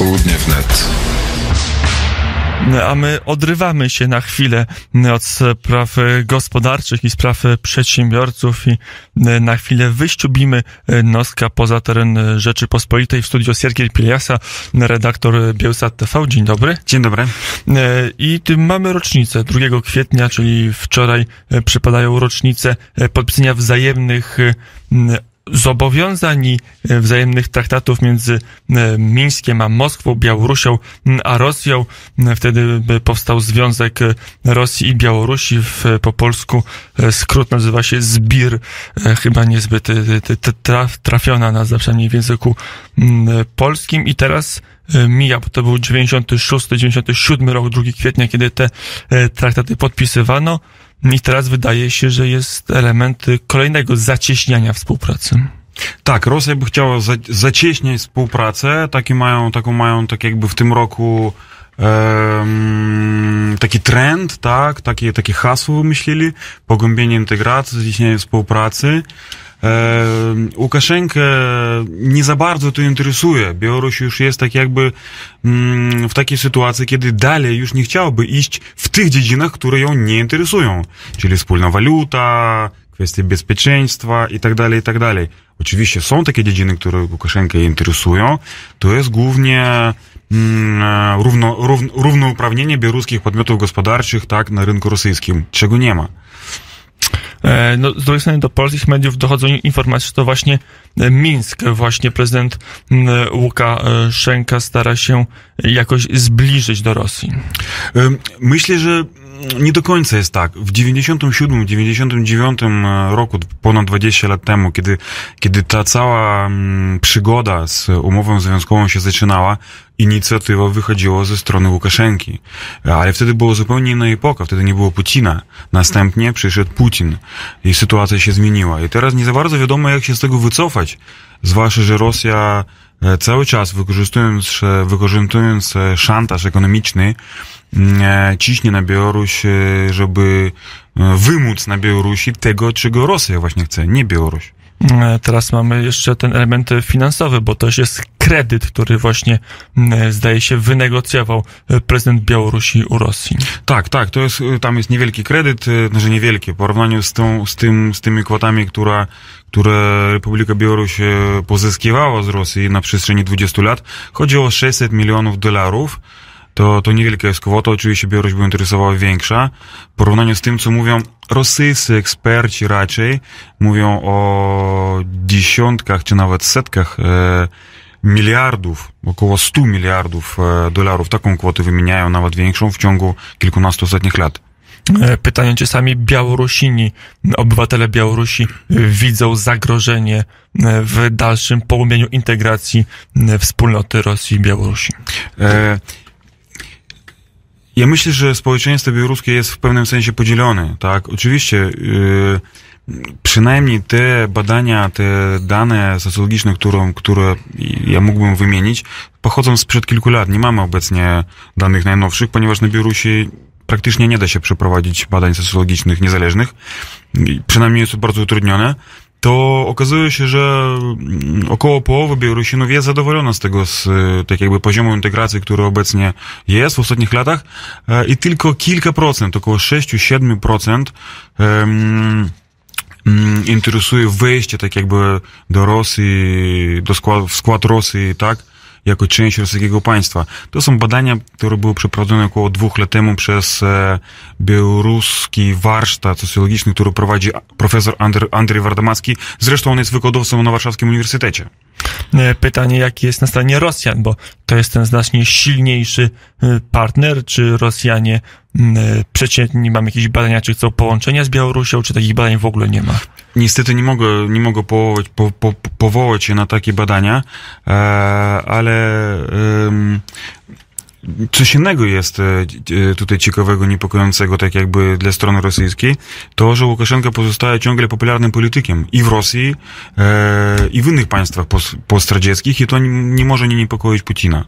Popołudnie wnet. No, a my odrywamy się na chwilę mm, od spraw e, gospodarczych i spraw e, przedsiębiorców i mm, e, na chwilę wyściubimy noska poza teren Rzeczypospolitej. W studio Siergiej Piliasa, redaktor Bielsat TV. Dzień dobry. Dzień dobry. I tym mamy rocznicę 2 kwietnia, czyli wczoraj przypadają rocznice podpisania wzajemnych zobowiązań i e, wzajemnych traktatów między e, Mińskiem a Moskwą, Białorusią a Rosją. Wtedy e, powstał Związek Rosji i Białorusi. W, po polsku skrót nazywa się ZBIR. Chyba niezbyt traf, trafiona nazwa, przynajmniej w języku polskim. I teraz mija, bo to był 96-97 rok, 2 kwietnia, kiedy te traktaty podpisywano. I teraz wydaje się, że jest element y, kolejnego zacieśniania współpracy. Tak, Rosja by chciała za, zacieśniać współpracę. Taki mają, taką mają, tak jakby w tym roku um, taki trend, tak, takie, takie hasło wymyślili, pogłębienie integracji, zacieśnienie współpracy. Ehm, Łukaszenkę nie za bardzo to interesuje. Białoruś już jest tak jakby mm, w takiej sytuacji, kiedy dalej już nie chciałby iść w tych dziedzinach, które ją nie interesują, czyli wspólna waluta, kwestie bezpieczeństwa i tak dalej, i tak dalej. Oczywiście są takie dziedziny, które Łukaszenkę interesują. To jest głównie mm, równo, równo, równouprawnienie białoruskich podmiotów gospodarczych tak na rynku rosyjskim, czego nie ma. E, no, z drugiej strony do polskich mediów dochodzą informacje, że to właśnie e, Mińsk, właśnie prezydent Łukaszenka e, stara się jakoś zbliżyć do Rosji. Myślę, że nie do końca jest tak. W 97-99 e, roku, ponad 20 lat temu, kiedy, kiedy ta cała mm, przygoda z umową związkową się zaczynała, inicjatywa wychodziła ze strony Łukaszenki. Ale wtedy było zupełnie inna epoka, wtedy nie było Putina. Następnie przyszedł Putin i sytuacja się zmieniła. I teraz nie za bardzo wiadomo, jak się z tego wycofać. Zwłaszcza, że Rosja E, cały czas wykorzystując, e, wykorzystując e, szantaż ekonomiczny, mm, ciśnie na Białoruś, żeby wymóc na Białorusi tego, czego Rosja właśnie chce, nie Białoruś. Mm, e, teraz mamy jeszcze ten element finansowy, bo to jest kredyt, który właśnie mm, e, zdaje się wynegocjował e, prezydent Białorusi u Rosji. Tak, tak, to jest, tam jest niewielki kredyt, znaczy niewielki w porównaniu z, tą, z, tym, z tymi kwotami, która, które Republika Białoruś pozyskiwała z Rosji na przestrzeni 20 lat. Chodzi o 600 milionów dolarów to, to niewielka jest kwota, oczywiście biorąc by interesowała większa. W porównaniu z tym, co mówią rosyjscy eksperci raczej, mówią o dziesiątkach czy nawet setkach e, miliardów, około 100 miliardów e, dolarów. Taką kwotę wymieniają, nawet większą, w ciągu kilkunastu ostatnich lat. E, Pytanie, czy sami Białorusini, obywatele Białorusi e, widzą zagrożenie e, w dalszym połomieniu integracji wspólnoty Rosji i Białorusi? E, ja myślę, że społeczeństwo białoruskie jest w pewnym sensie podzielone, tak? Oczywiście, yy, przynajmniej te badania, te dane socjologiczne, którą, które ja mógłbym wymienić, pochodzą sprzed kilku lat. Nie mamy obecnie danych najnowszych, ponieważ na Białorusi praktycznie nie da się przeprowadzić badań socjologicznych niezależnych. Przynajmniej jest to bardzo utrudnione to okazuje się, że mm, około połowy Białorusinów jest zadowolona z tego, z y, tak jakby poziomu integracji, który obecnie jest w ostatnich latach e, i tylko kilka procent, około 6-7% um, mm, interesuje wejście tak jakby do Rosji, do skład, w skład Rosji, tak? jako część rosyjskiego państwa. To są badania, które były przeprowadzone około dwóch lat temu przez e, białoruski warsztat socjologiczny, który prowadzi profesor Andrzej Wardamacki. Zresztą on jest wykładowcą na Warszawskim Uniwersytecie. E, pytanie, jaki jest na stanie Rosjan, bo to jest ten znacznie silniejszy e, partner, czy Rosjanie e, przeciętni, mam jakieś badania, czy chcą połączenia z Białorusią, czy takich badań w ogóle nie ma? Niestety nie mogę, nie mogę powołać, po, po, powołać się na takie badania, ale coś innego jest e, e, tutaj ciekawego, niepokojącego, tak jakby dla strony rosyjskiej, to, że Łukaszenka pozostaje ciągle popularnym politykiem i w Rosji, e, i w innych państwach postradzieckich i to nie może nie niepokoić Putina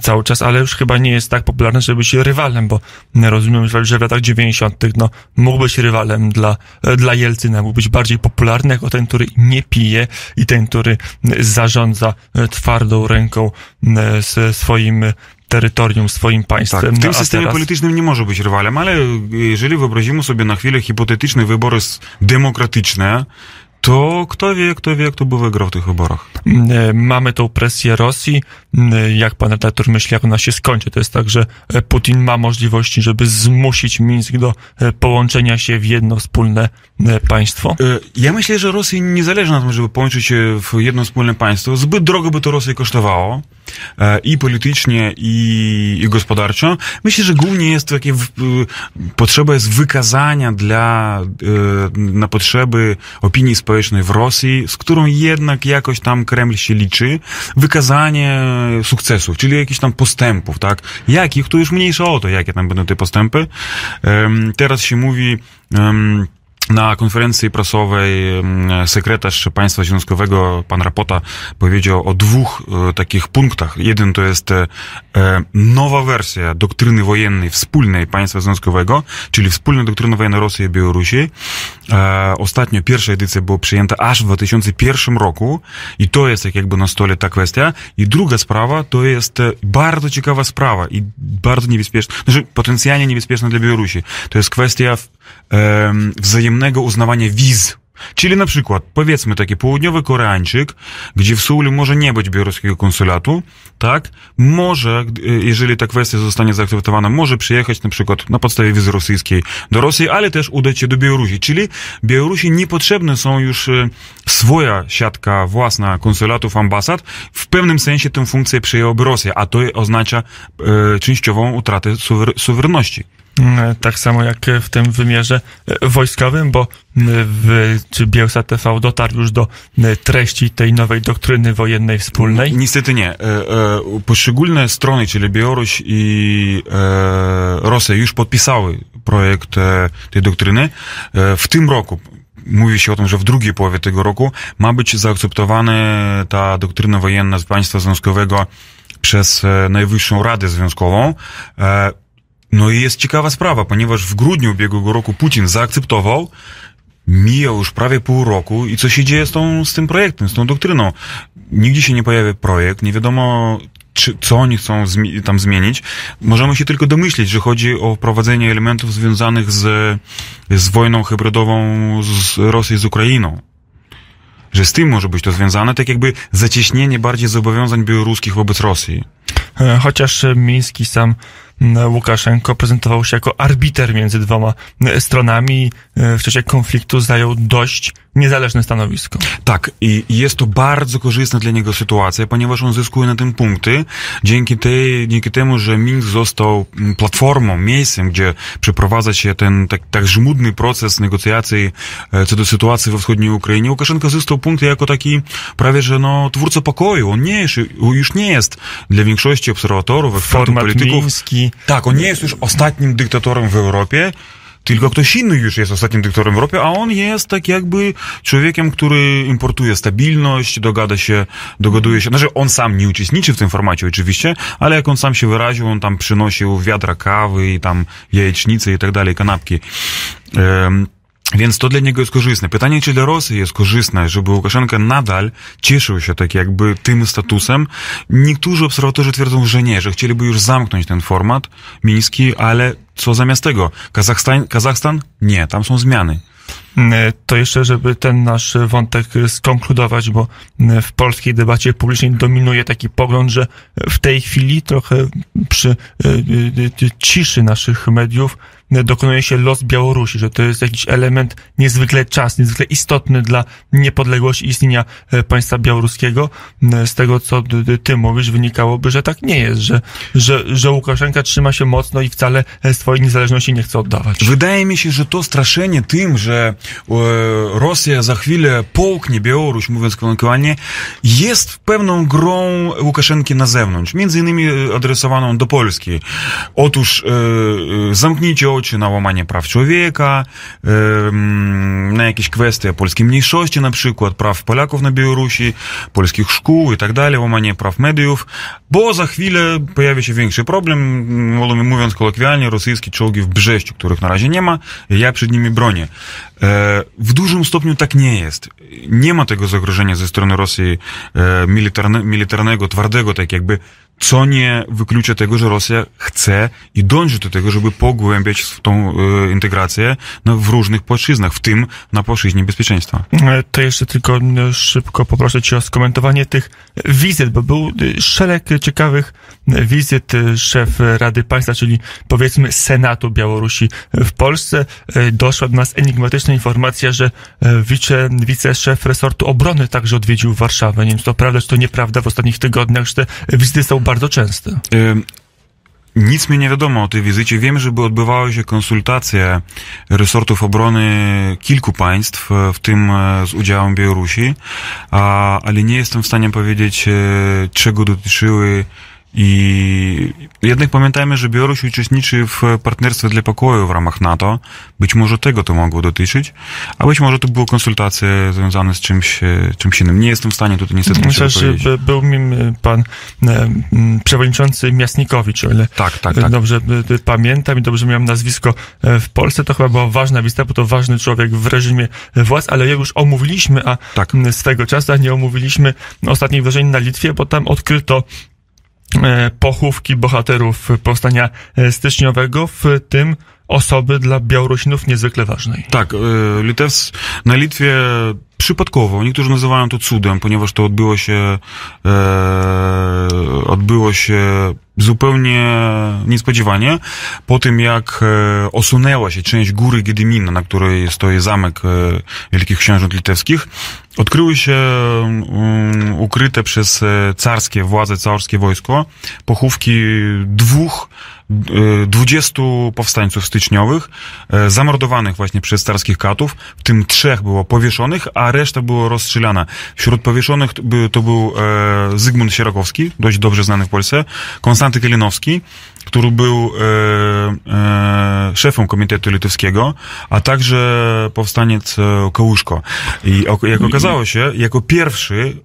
cały czas, ale już chyba nie jest tak popularny, żeby być rywalem, bo rozumiem, że w latach 90. No, mógł być rywalem dla, dla Jelcyna, mógł być bardziej popularny jako ten, który nie pije i ten, który zarządza twardą ręką swoim terytorium, swoim państwem. Tak, w tym no, systemie teraz... politycznym nie może być rywalem, ale jeżeli wyobrazimy sobie na chwilę hipotetyczne wybory demokratyczne, to kto wie, kto wie, kto by wygrał w tych wyborach. Mm, e, mamy tą presję Rosji. Mm, e, jak pan redaktor myśli, jak ona się skończy? To jest tak, że e, Putin ma możliwości, żeby zmusić Mińsk do połączenia się w jedno wspólne państwo? Ja myślę, że Rosji nie zależy na tym, żeby połączyć się w jedno wspólne państwo. Zbyt drogo by to Rosję kosztowało i politycznie, i, i gospodarczo. Myślę, że głównie jest takie potrzeba jest wykazania dla, na potrzeby opinii społecznej społecznej w Rosji, z którą jednak jakoś tam Kreml się liczy, wykazanie sukcesów, czyli jakichś tam postępów, tak? Jakich, to już mniejsza o to, jakie tam będą te postępy. Um, teraz się mówi, um, na konferencji prasowej mm, sekretarz państwa związkowego, pan Rapota, powiedział o dwóch e, takich punktach. Jeden to jest e, e nowa wersja doktryny wojennej wspólnej państwa związkowego, czyli wspólna doktryna wojenna Rosji i Białorusi. E, ostatnio pierwsza edycja była przyjęta aż w 2001 roku i to jest jak jakby na stole ta kwestia. I druga sprawa to jest e, bardzo ciekawa sprawa i bardzo niebezpieczna, znaczy potencjalnie niebezpieczna dla Białorusi. To jest kwestia wzajemnego uznawania wiz. Czyli na przykład, powiedzmy taki południowy Koreańczyk, gdzie w Seulu może nie być białoruskiego konsulatu, tak, może, e, jeżeli ta kwestia zostanie zaakceptowana, może przyjechać na przykład na podstawie wizy rosyjskiej do Rosji, ale też udać się do Białorusi. Czyli Białorusi niepotrzebne są już e, swoja siatka własna konsulatów, ambasad. W pewnym sensie tę funkcję przejęłaby Rosja, a to oznacza e, częściową utratę suwer suwerenności. E, tak samo jak e, w tym wymiarze e, wojskowym, bo w, czy Bielsa TV dotarł już do treści tej nowej doktryny wojennej wspólnej? Niestety nie. Poszczególne strony, czyli Białoruś i Rosja już podpisały projekt tej doktryny. W tym roku mówi się o tym, że w drugiej połowie tego roku ma być zaakceptowana ta doktryna wojenna z państwa związkowego przez Najwyższą Radę Związkową. No i jest ciekawa sprawa, ponieważ w grudniu ubiegłego roku Putin zaakceptował, mija już prawie pół roku i co się dzieje z, tą, z tym projektem, z tą doktryną. Nigdzie się nie pojawia projekt, nie wiadomo czy, co oni chcą zmi tam zmienić. Możemy się tylko domyślić, że chodzi o wprowadzenie elementów związanych z, z wojną hybrydową z Rosji z Ukrainą. Że z tym może być to związane, tak jakby zacieśnienie bardziej zobowiązań białoruskich wobec Rosji. E, chociaż Miński sam Mm, Łukaszenko prezentował się jako arbiter między dwoma e, stronami. E, w czasie konfliktu zajął dość niezależne stanowisko. Tak, i jest to bardzo korzystna dla niego sytuacja, ponieważ on zyskuje na tym punkty dzięki, tej, dzięki temu, że Minsk został mm, platformą, miejscem, gdzie przeprowadza się ten tak, tak żmudny proces negocjacji e, co do sytuacji we wschodniej Ukrainie. Łukaszenko zyskał punkty jako taki prawie, że no, twórca pokoju. On nie, już nie jest dla większości obserwatorów, ekspertów, polityków... Tak, on nie jest już ostatnim dyktatorem w Europie, tylko ktoś inny już jest ostatnim dyktatorem w Europie, a on jest tak jakby człowiekiem, który importuje stabilność, dogada się, dogaduje się. Znaczy on sam nie uczestniczy w tym formacie oczywiście, ale jak on sam się wyraził, on tam przynosił wiadra kawy i tam jajecznice i tak dalej, kanapki. Um, więc to dla niego jest korzystne. Pytanie, czy dla Rosji jest korzystne, żeby Łukaszenka nadal cieszył się tak jakby tym statusem? Niektórzy obserwatorzy twierdzą, że nie, że chcieliby już zamknąć ten format miński, ale co zamiast tego? Kazachstan? Kazachstan? Nie, tam są zmiany. Mm, e, to jeszcze, żeby ten nasz wątek skonkludować, bo mm, w polskiej debacie publicznej dominuje taki pogląd, że w tej chwili trochę przy e, e, ciszy naszych mediów dokonuje się los Białorusi, że to jest jakiś element niezwykle czas, niezwykle istotny dla niepodległości istnienia e, państwa białoruskiego. E, z tego, co ty mówisz, wynikałoby, że tak nie jest, że, że, że Łukaszenka trzyma się mocno i wcale e, swojej niezależności nie chce oddawać. Wydaje mi się, że to straszenie tym, że Rosja za chwilę połknie Białoruś, mówiąc kolokwialnie, jest pewną grą Łukaszenki na zewnątrz, między innymi adresowaną do Polski. Otóż e, zamknijcie czy praw człowieka, na jakieś kwestie polskiej mniejszości na przykład, praw Polaków na Białorusi, polskich szkół i tak dalej, łamanie praw mediów, bo za chwilę pojawi się większy problem, mówiąc kolokwialnie, rosyjskie czołgi w Brześciu, których na razie nie ma, ja przed nimi bronię. W dużym stopniu tak nie jest. Nie ma tego zagrożenia ze strony Rosji militarnego, twardego, tak jakby co nie wyklucza tego, że Rosja chce i dąży do tego, żeby pogłębiać tą e, integrację no, w różnych płaszczyznach, w tym na płaszczyźnie bezpieczeństwa. E, to jeszcze tylko szybko poproszę Cię o skomentowanie tych wizyt, bo był e, szereg ciekawych wizyt e, szef Rady Państwa, czyli powiedzmy Senatu Białorusi w Polsce. Doszła do nas enigmatyczna informacja, że wice, wiceszef resortu obrony także odwiedził Warszawę. Nie wiem, czy to prawda, czy to nieprawda w ostatnich tygodniach, że te wizyty są bardzo często. Nic mi nie wiadomo o tej wizycie. Wiem, że odbywały się konsultacje resortów obrony kilku państw, e, w tym e, z udziałem Białorusi, ale nie jestem w stanie powiedzieć, e, czego dotyczyły i jednak pamiętajmy, że Białoruś uczestniczy w partnerstwie dla pokoju w ramach NATO. Być może tego to mogło dotyczyć, a być może to były konsultacje związane z czymś, e, czymś innym. Nie jestem w stanie tutaj niestety Myślę, że by, był nim e, pan e, przewodniczący Miasnikowicz, ale tak, tak, e, tak. dobrze pamiętam i dobrze miałem nazwisko w Polsce. To chyba była ważna wizyta, bo to ważny człowiek w reżimie władz, ale już omówiliśmy a tak. swego czasu, nie omówiliśmy ostatnich wydarzeń na Litwie, bo tam odkryto E, pochówki bohaterów powstania e, styczniowego, w tym osoby dla Białorusinów niezwykle ważnej. Tak, e, Litews, na Litwie przypadkowo. Niektórzy nazywają to cudem, ponieważ to odbyło się, e, odbyło się zupełnie niespodziewanie. Po tym, jak e, osunęła się część góry Gedymina, na której stoi zamek e, Wielkich Książąt Litewskich, odkryły się um, ukryte przez e, carskie władze, carskie wojsko pochówki dwóch 20 y, powstańców styczniowych, y, zamordowanych właśnie przez starskich katów, w tym trzech było powieszonych, a reszta było rozstrzelana. Wśród powieszonych to był e, Zygmunt Sierakowski, dość dobrze znany w Polsce, Konstanty Kalinowski, który był e, e, szefem Komitetu Litewskiego, a także powstaniec Kołuszko. I jak okazało się, jako pierwszy,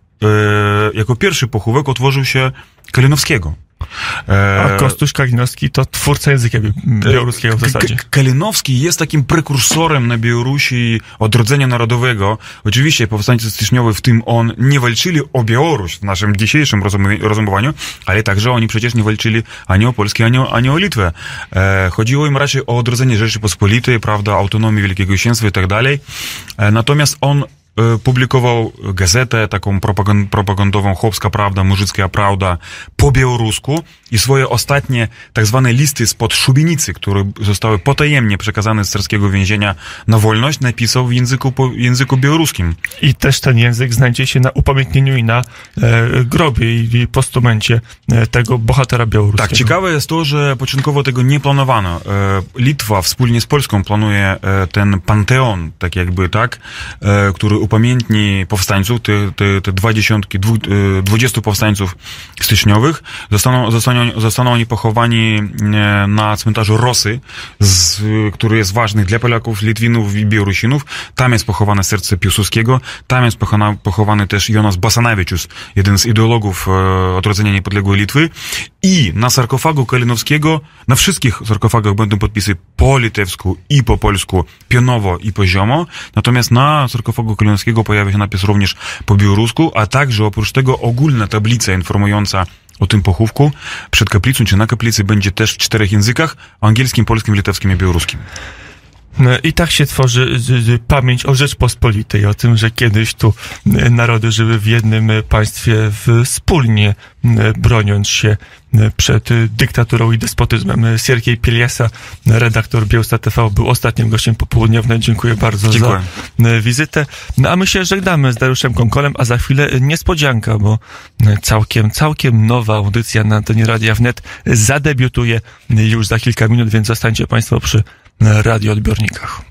jako pierwszy pochówek otworzył się Kalinowskiego. A Костуш e, Kalinowski to twórca języka e, białoruskiego w zasadzie. Kalinowski jest takim prekursorem na Białorusi odrodzenia narodowego. Oczywiście powstańcy styczniowe, w tym on, nie walczyli o Białoruś w naszym dzisiejszym rozumowaniu, ale także oni przecież nie walczyli ani o Polskę, ani o, ani o Litwę. E, chodziło im raczej o odrodzenie Rzeczypospolitej, prawda, autonomii Wielkiego Księstwa i tak dalej. E, natomiast on E, publikował gazetę taką propagandową «Chłopska prawda, murzycka prawda» po białorusku i swoje ostatnie tak zwane listy spod szubienicy, które zostały potajemnie przekazane z więzienia na wolność, napisał w języku, języku białoruskim. I też ten język znajdzie się na upamiętnieniu i na e, grobie i, postumencie e, tego bohatera białoruskiego. Tak, ciekawe jest to, że początkowo tego nie planowano. Litwa wspólnie z Polską planuje ten panteon, tak jakby, tak, który upamiętni powstańców, te, te, te dwa dziesiątki, e, dwudziestu powstańców styczniowych. Zostaną, zostaną, zostaną oni pochowani e, na cmentarzu Rosy, z, który jest ważny dla Polaków, Litwinów i Białorusinów. Tam jest pochowane serce Piłsudskiego, tam jest pochowany też Jonas Basanawiczus, jeden z ideologów e, odrodzenia niepodległej Litwy i na sarkofagu Kalinowskiego, na wszystkich sarkofagach będą podpisy po litewsku i po polsku, pionowo i poziomo. Natomiast na sarkofagu Kalinowskiego pojawia się napis również po białorusku, a także oprócz tego ogólna tablica informująca o tym pochówku. Przed kaplicą czy na kaplicy będzie też w czterech językach, angielskim, polskim, litewskim i białoruskim. No I tak się tworzy pamięć o Rzeczpospolitej, o tym, że kiedyś tu e, narody żyły w jednym e, państwie wspólnie, e, broniąc się przed dyktaturą i despotyzmem. Siergiej Pieliasa, redaktor Bielsa TV, był ostatnim gościem popołudniowym. Dziękuję bardzo Dziękuję. za wizytę. No a my się żegnamy z Dariuszem Konkolem, a za chwilę niespodzianka, bo całkiem, całkiem nowa audycja na antenie Radia Wnet zadebiutuje już za kilka minut, więc zostańcie Państwo przy radioodbiornikach.